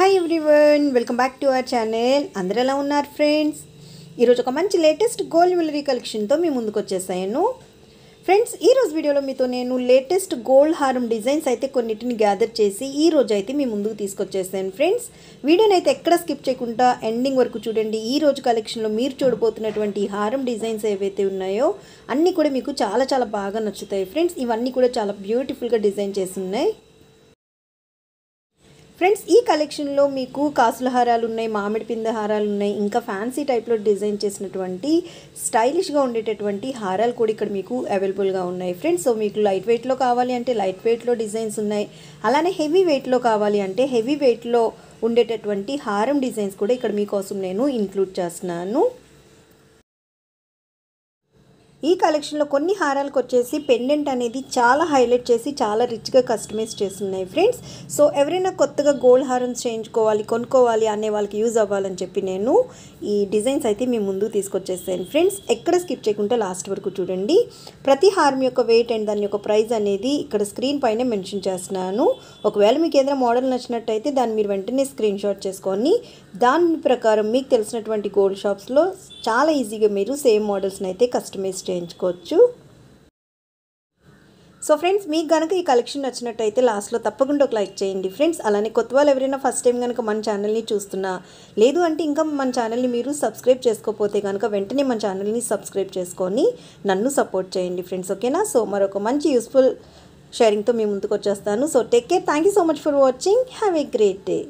hi everyone welcome back to our channel అందరు ఎలా ఉన్నారు ఫ్రెండ్స్ ఈరోజు ఒక మంచి లేటెస్ట్ గోల్డ్ జ్యువెలరీ కలెక్షన్తో మీ ముందుకు వచ్చేసాను ఫ్రెండ్స్ ఈరోజు వీడియోలో మీతో నేను లేటెస్ట్ గోల్డ్ హారం డిజైన్స్ అయితే కొన్నిటిని గ్యాదర్ చేసి ఈ రోజు అయితే మీ ముందుకు తీసుకొచ్చేసాను ఫ్రెండ్స్ వీడియోని అయితే ఎక్కడ స్కిప్ చేయకుండా ఎండింగ్ వరకు చూడండి ఈ రోజు కలెక్షన్లో మీరు చూడబోతున్నటువంటి హారం డిజైన్స్ ఏవైతే ఉన్నాయో అన్నీ కూడా మీకు చాలా చాలా బాగా నచ్చుతాయి ఫ్రెండ్స్ ఇవన్నీ కూడా చాలా బ్యూటిఫుల్గా డిజైన్ చేసి ఉన్నాయి ఫ్రెండ్స్ ఈ కలెక్షన్లో మీకు కాసుల హారాలు ఉన్నాయి మామిడి పింద హారాలు ఉన్నాయి ఇంకా ఫ్యాన్సీ టైప్లో డిజైన్ చేసినటువంటి స్టైలిష్గా ఉండేటటువంటి హారాలు కూడా ఇక్కడ మీకు అవైలబుల్గా ఉన్నాయి ఫ్రెండ్స్ సో మీకు లైట్ వెయిట్లో కావాలి అంటే లైట్ వెయిట్లో డిజైన్స్ ఉన్నాయి అలానే హెవీ వెయిట్లో కావాలి అంటే హెవీ వెయిట్లో ఉండేటటువంటి హారం డిజైన్స్ కూడా ఇక్కడ మీకోసం నేను ఇంక్లూడ్ చేస్తున్నాను ఈ కలెక్షన్లో కొన్ని హారాలకు వచ్చేసి పెండెంట్ అనేది చాలా హైలైట్ చేసి చాలా రిచ్గా కస్టమైజ్ చేస్తున్నాయి ఫ్రెండ్స్ సో ఎవరైనా కొత్తగా గోల్డ్ హారన్స్ చేయించుకోవాలి కొనుక్కోవాలి అనే వాళ్ళకి యూజ్ అవ్వాలని చెప్పి నేను ఈ డిజైన్స్ అయితే మీ ముందు తీసుకొచ్చేసాను ఫ్రెండ్స్ ఎక్కడ స్కిప్ చేయకుండా లాస్ట్ వరకు చూడండి ప్రతి హారం యొక్క వెయిట్ అండ్ దాని యొక్క ప్రైస్ అనేది ఇక్కడ స్క్రీన్ పైన మెన్షన్ చేస్తున్నాను ఒకవేళ మీకు ఏదైనా మోడల్ నచ్చినట్టయితే దాన్ని మీరు వెంటనే స్క్రీన్ షాట్ చేసుకొని దాని ప్రకారం మీకు తెలిసినటువంటి గోల్డ్ షాప్స్లో చాలా ఈజీగా మీరు సేమ్ మోడల్స్ని అయితే కస్టమైజ్ చేయించుకోవచ్చు సో ఫ్రెండ్స్ మీకు కనుక ఈ కలెక్షన్ నచ్చినట్టయితే లాస్ట్లో తప్పకుండా ఒక లైక్ చేయండి ఫ్రెండ్స్ అలానే కొత్త వాళ్ళు ఎవరైనా ఫస్ట్ టైం కనుక మన ఛానల్ని చూస్తున్నా లేదు అంటే ఇంకా మన ఛానల్ని మీరు సబ్స్క్రైబ్ చేసుకోకపోతే కనుక వెంటనే మన ఛానల్ని సబ్స్క్రైబ్ చేసుకొని నన్ను సపోర్ట్ చేయండి ఫ్రెండ్స్ ఓకేనా సో మరొక మంచి యూస్ఫుల్ షేరింగ్తో మీ ముందుకు వచ్చేస్తాను so take care thank you so much for watching have a great day